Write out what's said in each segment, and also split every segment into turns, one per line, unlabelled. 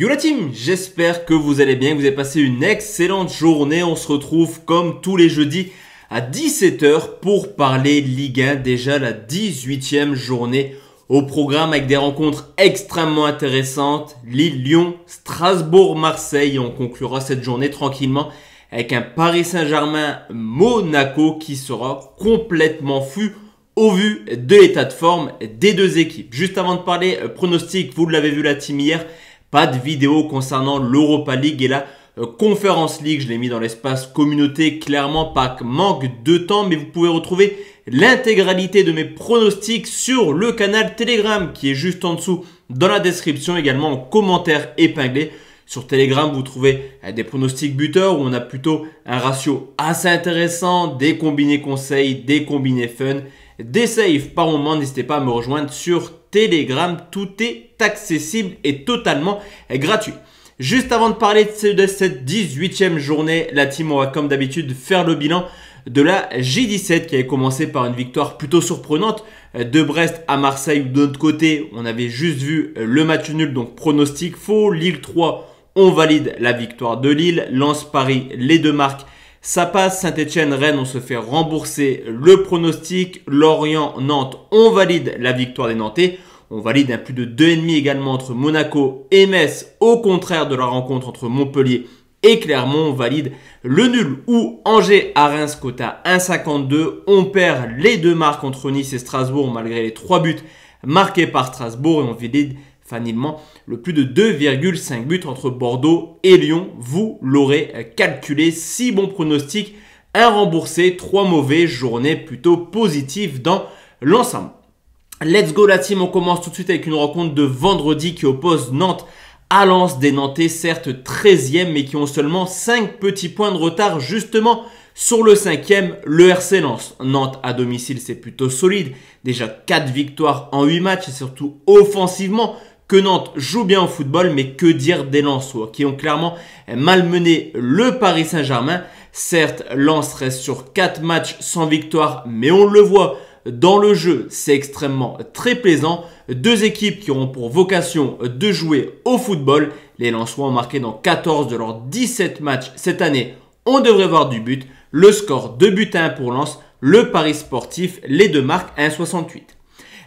Yo la team, j'espère que vous allez bien, que vous avez passé une excellente journée. On se retrouve comme tous les jeudis à 17h pour parler Ligue 1, déjà la 18e journée au programme avec des rencontres extrêmement intéressantes. Lille, Lyon, Strasbourg, Marseille. on conclura cette journée tranquillement avec un Paris Saint-Germain Monaco qui sera complètement fou au vu de l'état de forme des deux équipes. Juste avant de parler euh, pronostic, vous l'avez vu la team hier, pas de vidéo concernant l'Europa League et la euh, Conference League. Je l'ai mis dans l'espace communauté, clairement pas manque de temps, mais vous pouvez retrouver l'intégralité de mes pronostics sur le canal Telegram qui est juste en dessous dans la description, également en commentaire épinglé. Sur Telegram, vous trouvez euh, des pronostics buteurs où on a plutôt un ratio assez intéressant, des combinés conseils, des combinés fun des saves par moment. N'hésitez pas à me rejoindre sur Telegram. Tout est accessible et totalement gratuit. Juste avant de parler de cette 18e journée, la team, on va comme d'habitude faire le bilan de la J17 qui avait commencé par une victoire plutôt surprenante euh, de Brest à Marseille. De notre côté, on avait juste vu euh, le match nul, donc pronostic faux. Lille 3, on valide la victoire de Lille. Lance Paris, les deux marques ça passe, Saint-Etienne, Rennes, on se fait rembourser le pronostic. Lorient, Nantes, on valide la victoire des Nantais. On valide un plus de 2,5 également entre Monaco et Metz, au contraire de la rencontre entre Montpellier et Clermont. On valide le nul ou Angers à Reims, quota 1,52. On perd les deux marques entre Nice et Strasbourg malgré les trois buts marqués par Strasbourg et on valide finalement le plus de 2,5 buts entre Bordeaux et Lyon. Vous l'aurez euh, calculé, 6 bons pronostics, 1 remboursé, 3 mauvais, journée plutôt positive dans l'ensemble. Let's go la team, on commence tout de suite avec une rencontre de vendredi qui oppose Nantes à Lens, des Nantais certes 13e mais qui ont seulement 5 petits points de retard justement sur le 5 cinquième, le RC Lens. Nantes à domicile, c'est plutôt solide. Déjà 4 victoires en 8 matchs et surtout offensivement que Nantes joue bien au football, mais que dire des Lensois qui ont clairement malmené le Paris Saint-Germain. Certes, Lens reste sur 4 matchs sans victoire, mais on le voit dans le jeu, c'est extrêmement très plaisant. Deux équipes qui auront pour vocation de jouer au football. Les Lensois ont marqué dans 14 de leurs 17 matchs cette année. On devrait voir du but. Le score 2 buts à 1 pour Lens. Le Paris sportif, les deux marques 1,68.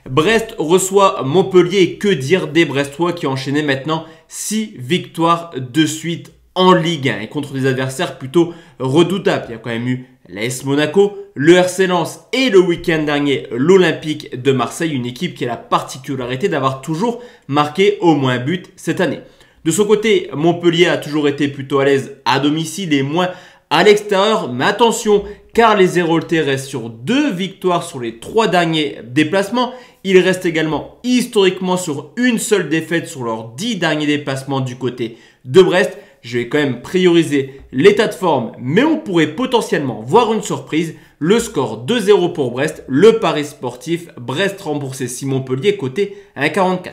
Brest reçoit Montpellier et que dire des Brestois qui ont enchaîné maintenant 6 victoires de suite en Ligue 1 et contre des adversaires plutôt redoutables. Il y a quand même eu l'AS Monaco, le RC Lens et le week-end dernier l'Olympique de Marseille, une équipe qui a la particularité d'avoir toujours marqué au moins but cette année. De son côté, Montpellier a toujours été plutôt à l'aise à domicile et moins à l'extérieur. Mais attention, car les Héroltais restent sur deux victoires sur les trois derniers déplacements. Ils restent également historiquement sur une seule défaite sur leurs dix derniers déplacements du côté de Brest. Je vais quand même prioriser l'état de forme, mais on pourrait potentiellement voir une surprise. Le score 2-0 pour Brest, le Paris sportif, Brest remboursé si Montpellier côté 1,44.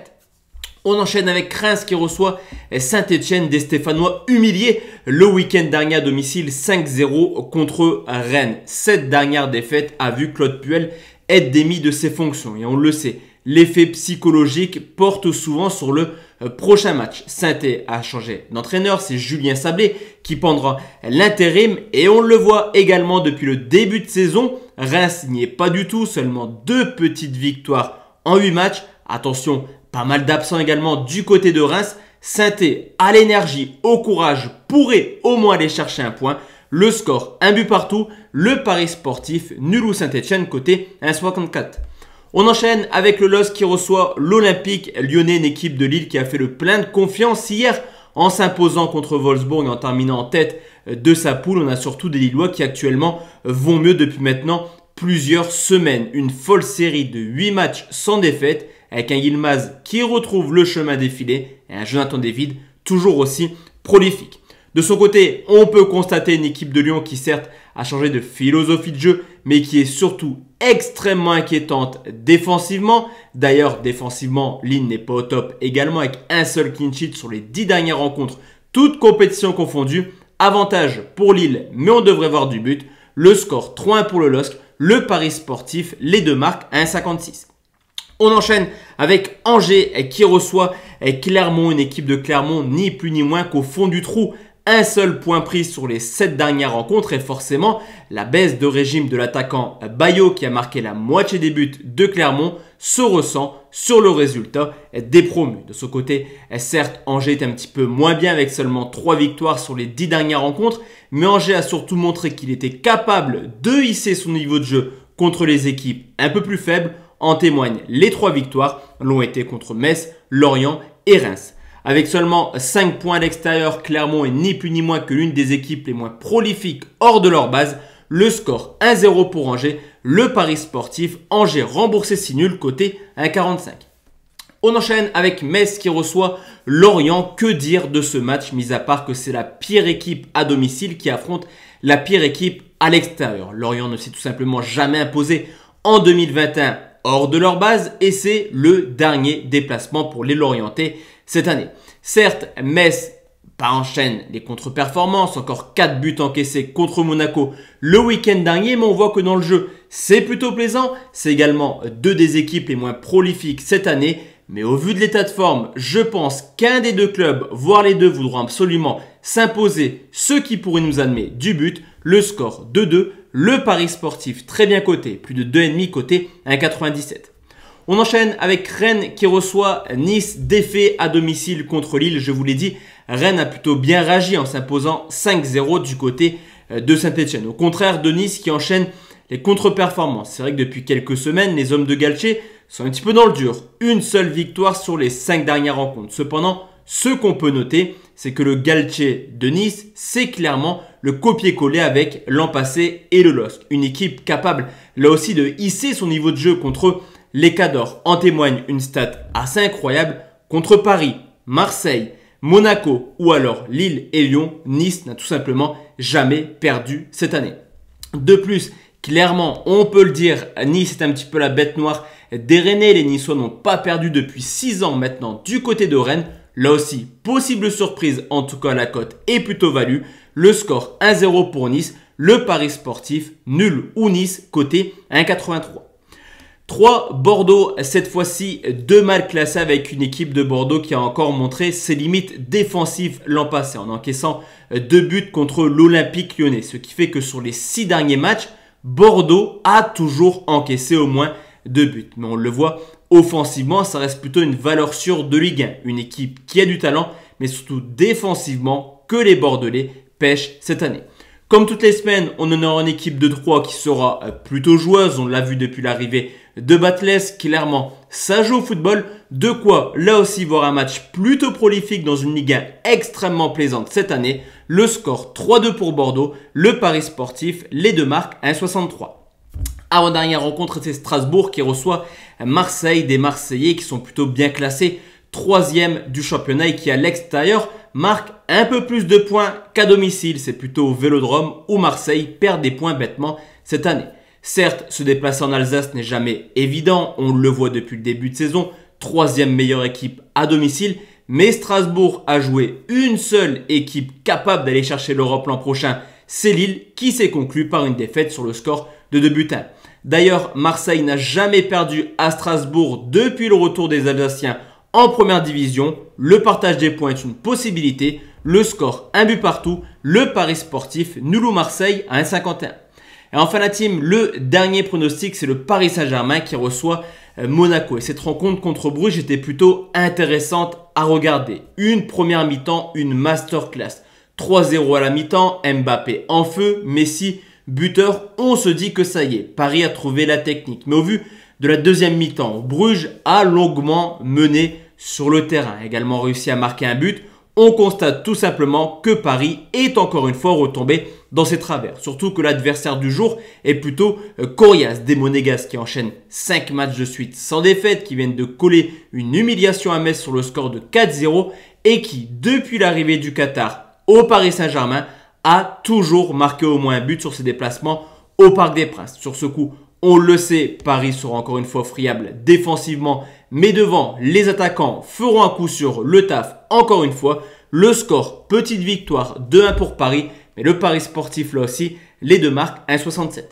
On enchaîne avec Reims qui reçoit Saint-Etienne des Stéphanois humiliés le week-end dernier à domicile 5-0 contre Rennes. Cette dernière défaite a vu Claude Puel être démis de ses fonctions et on le sait. L'effet psychologique porte souvent sur le euh, prochain match. saint a changé d'entraîneur, c'est Julien Sablé qui prendra l'intérim et on le voit également depuis le début de saison. Reims n'y est pas du tout, seulement deux petites victoires en huit matchs. Attention pas mal d'absents également du côté de Reims. Sainté à l'énergie, au courage, pourrait au moins aller chercher un point. Le score, un but partout. Le pari sportif, nul ou Saint-Etienne, côté 1,64. On enchaîne avec le LOS qui reçoit l'Olympique lyonnais, une équipe de Lille qui a fait le plein de confiance hier en s'imposant contre Wolfsburg et en terminant en tête de sa poule. On a surtout des Lillois qui actuellement vont mieux depuis maintenant plusieurs semaines. Une folle série de 8 matchs sans défaite avec un Yilmaz qui retrouve le chemin défilé et un Jonathan David toujours aussi prolifique. De son côté, on peut constater une équipe de Lyon qui certes a changé de philosophie de jeu, mais qui est surtout extrêmement inquiétante défensivement. D'ailleurs, défensivement, Lille n'est pas au top également avec un seul clean sheet sur les 10 dernières rencontres, toutes compétitions confondues. Avantage pour Lille, mais on devrait voir du but. Le score 3-1 pour le LOSC, le Paris sportif, les deux marques 1,56. On enchaîne avec Angers eh, qui reçoit eh, Clermont, une équipe de Clermont ni plus ni moins qu'au fond du trou. Un seul point pris sur les sept dernières rencontres et forcément la baisse de régime de l'attaquant eh, Bayo qui a marqué la moitié des buts de Clermont se ressent sur le résultat des promus. De ce côté, certes, Angers est un petit peu moins bien avec seulement 3 victoires sur les 10 dernières rencontres, mais Angers a surtout montré qu'il était capable de hisser son niveau de jeu contre les équipes un peu plus faibles en témoignent les trois victoires l'ont été contre Metz, Lorient et Reims. Avec seulement 5 points à l'extérieur, Clermont est ni plus ni moins que l'une des équipes les moins prolifiques hors de leur base. Le score 1-0 pour Angers, le Paris sportif Angers remboursé si nul côté 1,45. On enchaîne avec Metz qui reçoit Lorient. Que dire de ce match, mis à part que c'est la pire équipe à domicile qui affronte la pire équipe à l'extérieur. Lorient ne s'est tout simplement jamais imposé en 2021 hors de leur base et c'est le dernier déplacement pour les l'orienter cette année. Certes, Metz pas enchaîne les contre-performances, encore 4 buts encaissés contre Monaco le week-end dernier, mais on voit que dans le jeu, c'est plutôt plaisant. C'est également deux des équipes les moins prolifiques cette année mais au vu de l'état de forme, je pense qu'un des deux clubs, voire les deux, voudront absolument s'imposer ce qui pourrait nous amener du but, le score 2-2, le pari sportif très bien coté, plus de 2,5 coté 1,97. On enchaîne avec Rennes qui reçoit Nice défait à domicile contre Lille. Je vous l'ai dit, Rennes a plutôt bien réagi en s'imposant 5-0 du côté euh, de Saint-Etienne. Au contraire de Nice qui enchaîne les contre-performances. C'est vrai que depuis quelques semaines, les hommes de Galché sont un petit peu dans le dur. Une seule victoire sur les cinq dernières rencontres. Cependant, ce qu'on peut noter, c'est que le Galtier de Nice, c'est clairement le copier-coller avec l'an passé et le Lost. Une équipe capable, là aussi, de hisser son niveau de jeu contre les En témoigne une stat assez incroyable contre Paris, Marseille, Monaco ou alors Lille et Lyon. Nice n'a tout simplement jamais perdu cette année. De plus, clairement, on peut le dire, Nice est un petit peu la bête noire des et les Niçois n'ont pas perdu depuis 6 ans maintenant du côté de Rennes. Là aussi, possible surprise, en tout cas la cote est plutôt value. Le score 1-0 pour Nice, le pari sportif nul ou Nice côté 1,83. 3 Bordeaux, cette fois-ci deux mal classés avec une équipe de Bordeaux qui a encore montré ses limites défensives l'an passé en encaissant deux buts contre l'Olympique lyonnais. Ce qui fait que sur les six derniers matchs, Bordeaux a toujours encaissé au moins de buts. Mais on le voit offensivement, ça reste plutôt une valeur sûre de Ligue 1. Une équipe qui a du talent, mais surtout défensivement, que les Bordelais pêchent cette année. Comme toutes les semaines, on en aura une équipe de 3 qui sera euh, plutôt joueuse. On l'a vu depuis l'arrivée de Batles. Clairement, ça joue au football. De quoi, là aussi, voir un match plutôt prolifique dans une Ligue 1 extrêmement plaisante cette année. Le score 3-2 pour Bordeaux, le Paris sportif, les deux marques 1,63. Avant-dernière rencontre, c'est Strasbourg qui reçoit Marseille, des Marseillais qui sont plutôt bien classés, troisième du championnat et qui à l'extérieur marque un peu plus de points qu'à domicile. C'est plutôt au Vélodrome où Marseille perd des points bêtement cette année. Certes, se déplacer en Alsace n'est jamais évident, on le voit depuis le début de saison, troisième meilleure équipe à domicile, mais Strasbourg a joué une seule équipe capable d'aller chercher l'Europe l'an prochain, c'est Lille, qui s'est conclue par une défaite sur le score de D'ailleurs, Marseille n'a jamais perdu à Strasbourg depuis le retour des Alsaciens en première division. Le partage des points est une possibilité. Le score, un but partout. Le pari sportif, nul ou Marseille à 1,51. Et enfin la team, le dernier pronostic, c'est le Paris Saint-Germain qui reçoit euh, Monaco. Et cette rencontre contre Bruges était plutôt intéressante à regarder. Une première mi-temps, une masterclass. 3-0 à la mi-temps, Mbappé en feu, Messi Buteur, on se dit que ça y est, Paris a trouvé la technique. Mais au vu de la deuxième mi-temps, Bruges a longuement mené sur le terrain, a également réussi à marquer un but. On constate tout simplement que Paris est encore une fois retombé dans ses travers. Surtout que l'adversaire du jour est plutôt euh, Corias, des Monégas qui enchaîne 5 matchs de suite sans défaite, qui viennent de coller une humiliation à Metz sur le score de 4-0 et qui, depuis l'arrivée du Qatar au Paris Saint-Germain, a toujours marqué au moins un but sur ses déplacements au Parc des Princes. Sur ce coup, on le sait, Paris sera encore une fois friable défensivement, mais devant, les attaquants feront un coup sur le taf encore une fois. Le score, petite victoire 2-1 pour Paris, mais le Paris sportif là aussi, les deux marques 1,67.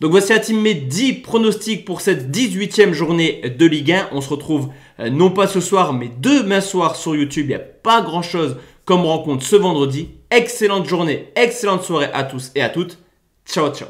Donc voici à team mes 10 pronostics pour cette 18e journée de Ligue 1. On se retrouve euh, non pas ce soir, mais demain soir sur YouTube. Il n'y a pas grand chose comme rencontre ce vendredi. Excellente journée, excellente soirée à tous et à toutes. Ciao, ciao.